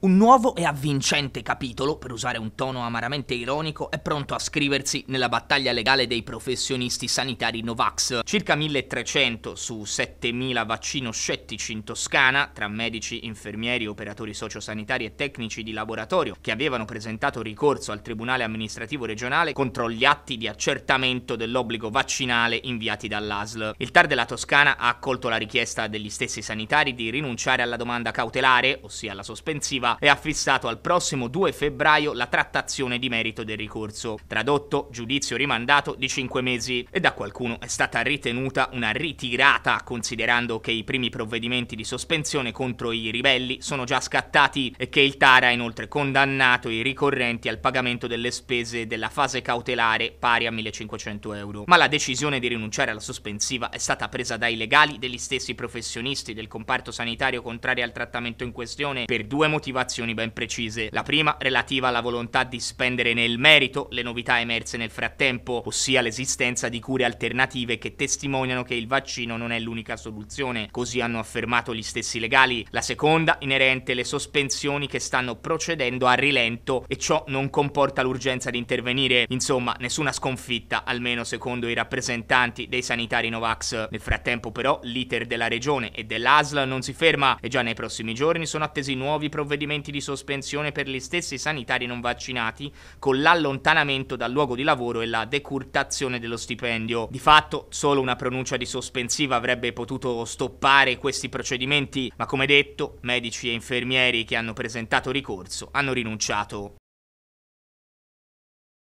Un nuovo e avvincente capitolo, per usare un tono amaramente ironico, è pronto a scriversi nella battaglia legale dei professionisti sanitari Novax. Circa 1300 su 7000 vaccino scettici in Toscana, tra medici, infermieri, operatori sociosanitari e tecnici di laboratorio che avevano presentato ricorso al Tribunale amministrativo regionale contro gli atti di accertamento dell'obbligo vaccinale inviati dall'ASL. Il TAR della Toscana ha accolto la richiesta degli stessi sanitari di rinunciare alla domanda cautelare, ossia alla sospensiva Genova e ha fissato al prossimo 2 febbraio la trattazione di merito del ricorso. Tradotto, giudizio rimandato di 5 mesi. E da qualcuno è stata ritenuta una ritirata, considerando che i primi provvedimenti di sospensione contro i ribelli sono già scattati e che il Tara ha inoltre condannato i ricorrenti al pagamento delle spese della fase cautelare pari a 1500 euro. Ma la decisione di rinunciare alla sospensiva è stata presa dai legali degli stessi professionisti del comparto sanitario contrari al trattamento in questione per due motivazioni motivazioni ben precise. La prima relativa alla volontà di spendere nel merito le novità emerse nel frattempo, ossia l'esistenza di cure alternative che testimoniano che il vaccino non è l'unica soluzione, così hanno affermato gli stessi legali. La seconda inerente alle sospensioni che stanno procedendo a rilento e ciò non comporta l'urgenza di intervenire. Insomma, nessuna sconfitta, almeno secondo i rappresentanti dei sanitari Novax. Nel frattempo però l'iter della regione e dell'ASL non si ferma e già nei prossimi giorni sono attesi nuovi provvedimenti provvedimenti di sospensione per gli stessi sanitari non vaccinati, con l'allontanamento dal luogo di lavoro e la decurtazione dello stipendio. Di fatto, solo una pronuncia di sospensiva avrebbe potuto stoppare questi procedimenti, ma come detto, medici e infermieri che hanno presentato ricorso hanno rinunciato.